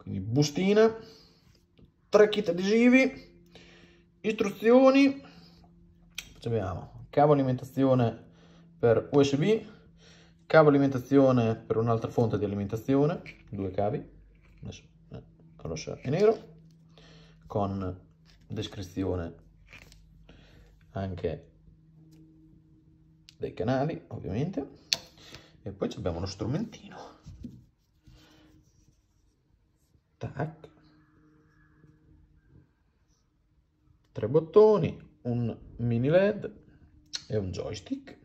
quindi bustina, tre kit adesivi, istruzioni, abbiamo cavo alimentazione per USB, cavo alimentazione per un'altra fonte di alimentazione, due cavi, adesso eh, rosso e nero, con descrizione anche dei canali ovviamente e poi abbiamo uno strumentino tac tre bottoni un mini led e un joystick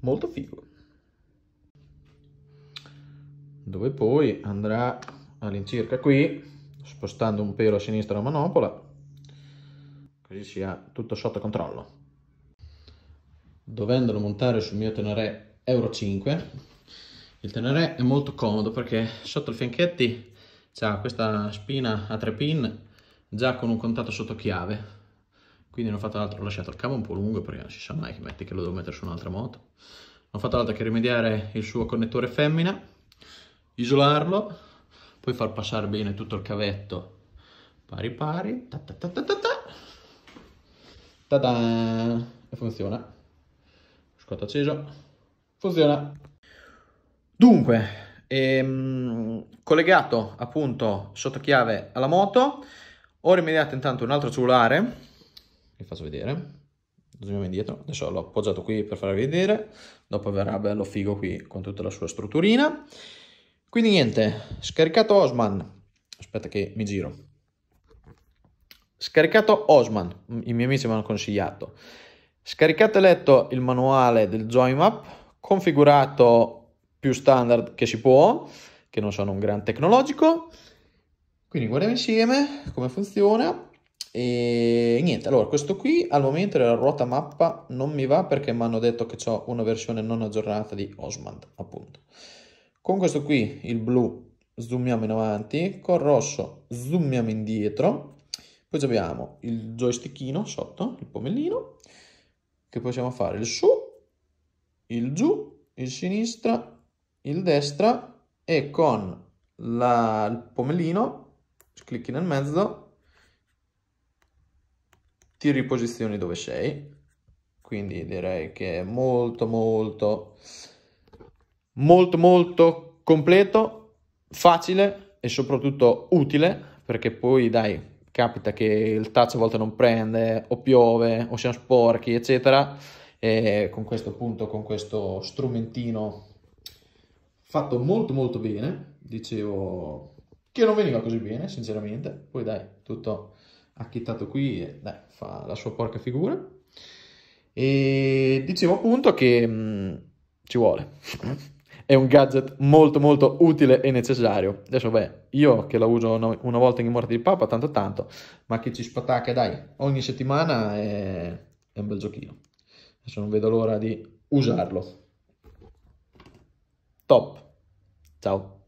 molto figo dove poi andrà all'incirca qui spostando un pelo a sinistra la manopola così sia tutto sotto controllo dovendolo montare sul mio Tenere Euro 5 il tenere è molto comodo perché sotto i fianchetti c'è questa spina a tre pin già con un contatto sotto chiave. Quindi non ho fatto altro, ho lasciato il cavo un po' lungo perché non si sa mai che metti che lo devo mettere su un'altra moto. Non ho fatto altro che rimediare il suo connettore femmina, isolarlo, poi far passare bene tutto il cavetto pari pari, ta ta ta ta ta ta, ta, -ta. e funziona. Scotto acceso, funziona. Dunque, ehm, collegato appunto sotto chiave alla moto, ho rimediato intanto un altro cellulare, vi faccio vedere, zoomiamo indietro, adesso l'ho appoggiato qui per farvi vedere, dopo verrà bello figo qui con tutta la sua strutturina. Quindi niente, scaricato Osman, aspetta che mi giro, scaricato Osman, i miei amici mi hanno consigliato, scaricato e letto il manuale del Joymap, configurato più standard che si può, che non sono un gran tecnologico. Quindi guardiamo insieme come funziona. E niente, allora questo qui al momento della ruota mappa non mi va perché mi hanno detto che ho una versione non aggiornata di Osmond, appunto. Con questo qui, il blu, zoomiamo in avanti, con rosso zoomiamo indietro, poi abbiamo il joystickino sotto, il pomellino, che possiamo fare il su, il giù, il sinistra il destro e con la, il pomelino clicchi nel mezzo ti riposizioni dove sei quindi direi che è molto molto molto molto completo facile e soprattutto utile perché poi dai capita che il touch a volte non prende o piove o siamo sporchi eccetera e con questo punto con questo strumentino fatto molto molto bene, dicevo che non veniva così bene sinceramente, poi dai, tutto acchittato qui e dai, fa la sua porca figura. E dicevo appunto che mh, mm, ci vuole. È un gadget molto molto utile e necessario. Adesso beh, io che la uso una, volta in morte di papa, tanto tanto, ma che ci spatacca dai, ogni settimana è, è un bel giochino. Adesso non vedo l'ora di usarlo. top. Chao.